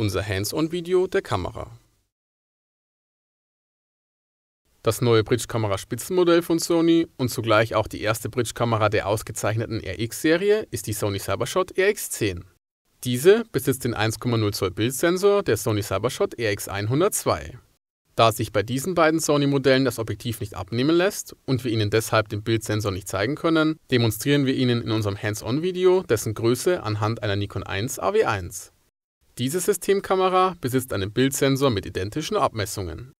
Unser Hands-on-Video der Kamera. Das neue Bridge-Kamera-Spitzenmodell von Sony und zugleich auch die erste Bridge-Kamera der ausgezeichneten RX-Serie ist die Sony Cybershot RX10. Diese besitzt den 1,0 Zoll Bildsensor der Sony Cybershot RX102. Da sich bei diesen beiden Sony-Modellen das Objektiv nicht abnehmen lässt und wir Ihnen deshalb den Bildsensor nicht zeigen können, demonstrieren wir Ihnen in unserem Hands-on-Video dessen Größe anhand einer Nikon 1 AW1. Diese Systemkamera besitzt einen Bildsensor mit identischen Abmessungen.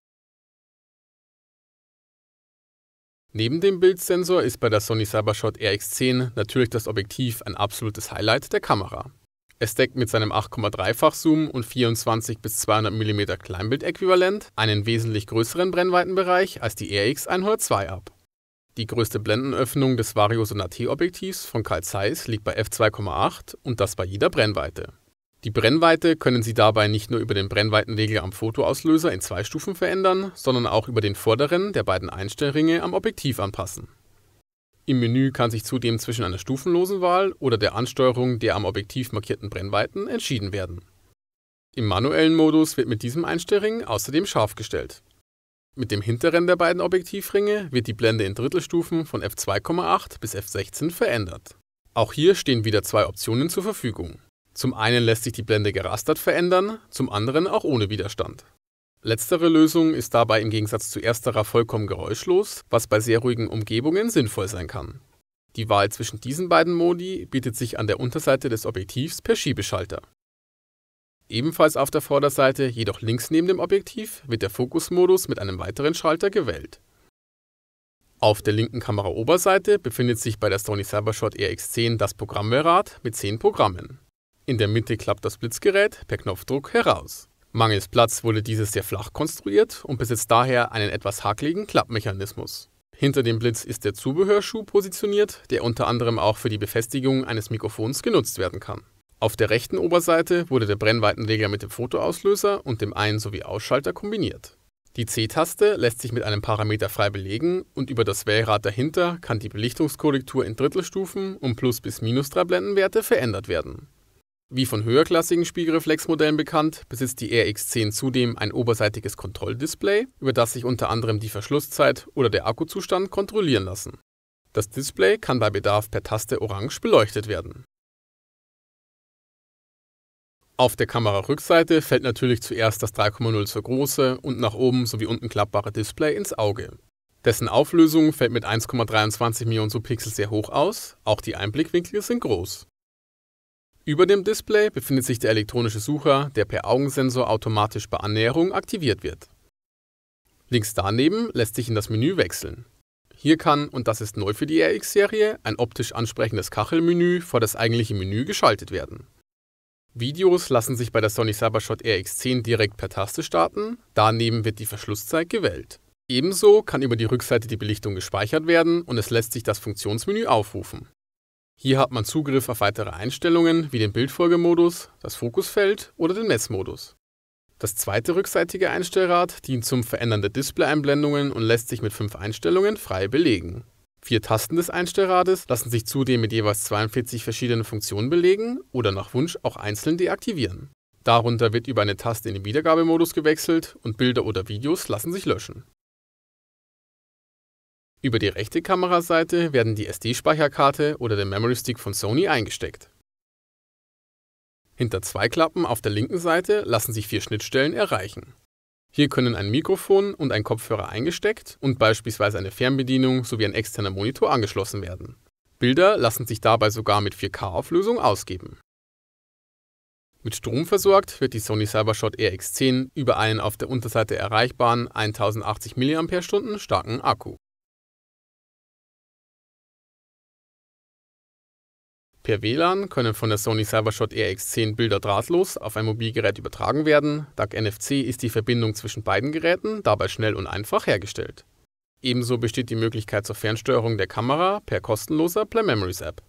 Neben dem Bildsensor ist bei der Sony Cybershot RX10 natürlich das Objektiv ein absolutes Highlight der Kamera. Es deckt mit seinem 8,3-fach Zoom und 24 bis 200 mm Kleinbildäquivalent einen wesentlich größeren Brennweitenbereich als die RX102 ab. Die größte Blendenöffnung des Vario Sonar T-Objektivs von Carl Zeiss liegt bei f2,8 und das bei jeder Brennweite. Die Brennweite können Sie dabei nicht nur über den Brennweitenregler am Fotoauslöser in zwei Stufen verändern, sondern auch über den vorderen der beiden Einstellringe am Objektiv anpassen. Im Menü kann sich zudem zwischen einer stufenlosen Wahl oder der Ansteuerung der am Objektiv markierten Brennweiten entschieden werden. Im manuellen Modus wird mit diesem Einstellring außerdem scharf gestellt. Mit dem hinteren der beiden Objektivringe wird die Blende in Drittelstufen von f2,8 bis f16 verändert. Auch hier stehen wieder zwei Optionen zur Verfügung zum einen lässt sich die Blende gerastert verändern, zum anderen auch ohne Widerstand. Letztere Lösung ist dabei im Gegensatz zu ersterer vollkommen geräuschlos, was bei sehr ruhigen Umgebungen sinnvoll sein kann. Die Wahl zwischen diesen beiden Modi bietet sich an der Unterseite des Objektivs per Schiebeschalter. Ebenfalls auf der Vorderseite, jedoch links neben dem Objektiv, wird der Fokusmodus mit einem weiteren Schalter gewählt. Auf der linken Kameraoberseite befindet sich bei der Sony Cybershot RX10 das Programmrad mit 10 Programmen. In der Mitte klappt das Blitzgerät per Knopfdruck heraus. Mangels Platz wurde dieses sehr flach konstruiert und besitzt daher einen etwas hakligen Klappmechanismus. Hinter dem Blitz ist der Zubehörschuh positioniert, der unter anderem auch für die Befestigung eines Mikrofons genutzt werden kann. Auf der rechten Oberseite wurde der Brennweitenleger mit dem Fotoauslöser und dem Ein- sowie Ausschalter kombiniert. Die C-Taste lässt sich mit einem Parameter frei belegen und über das Wellrad dahinter kann die Belichtungskorrektur in Drittelstufen um Plus- bis Minus 3 Blendenwerte verändert werden. Wie von höherklassigen Spiegelreflexmodellen bekannt, besitzt die RX10 zudem ein oberseitiges Kontrolldisplay, über das sich unter anderem die Verschlusszeit oder der Akkuzustand kontrollieren lassen. Das Display kann bei Bedarf per Taste orange beleuchtet werden. Auf der Kamerarückseite fällt natürlich zuerst das 3,0 zur große und nach oben sowie unten klappbare Display ins Auge. Dessen Auflösung fällt mit 1,23 Millionen Pixel sehr hoch aus, auch die Einblickwinkel sind groß. Über dem Display befindet sich der elektronische Sucher, der per Augensensor automatisch bei Annäherung aktiviert wird. Links daneben lässt sich in das Menü wechseln. Hier kann, und das ist neu für die RX-Serie, ein optisch ansprechendes Kachelmenü vor das eigentliche Menü geschaltet werden. Videos lassen sich bei der Sony Cybershot RX10 direkt per Taste starten, daneben wird die Verschlusszeit gewählt. Ebenso kann über die Rückseite die Belichtung gespeichert werden und es lässt sich das Funktionsmenü aufrufen. Hier hat man Zugriff auf weitere Einstellungen wie den Bildfolgemodus, das Fokusfeld oder den Messmodus. Das zweite rückseitige Einstellrad dient zum Verändern der Display-Einblendungen und lässt sich mit fünf Einstellungen frei belegen. Vier Tasten des Einstellrades lassen sich zudem mit jeweils 42 verschiedenen Funktionen belegen oder nach Wunsch auch einzeln deaktivieren. Darunter wird über eine Taste in den Wiedergabemodus gewechselt und Bilder oder Videos lassen sich löschen. Über die rechte Kameraseite werden die SD-Speicherkarte oder der Memory Stick von Sony eingesteckt. Hinter zwei Klappen auf der linken Seite lassen sich vier Schnittstellen erreichen. Hier können ein Mikrofon und ein Kopfhörer eingesteckt und beispielsweise eine Fernbedienung sowie ein externer Monitor angeschlossen werden. Bilder lassen sich dabei sogar mit 4K-Auflösung ausgeben. Mit Strom versorgt wird die Sony Cybershot RX10 über einen auf der Unterseite erreichbaren 1080 mAh starken Akku. Per WLAN können von der Sony Cybershot RX10 e Bilder drahtlos auf ein Mobilgerät übertragen werden. Dank NFC ist die Verbindung zwischen beiden Geräten dabei schnell und einfach hergestellt. Ebenso besteht die Möglichkeit zur Fernsteuerung der Kamera per kostenloser Play Memories App.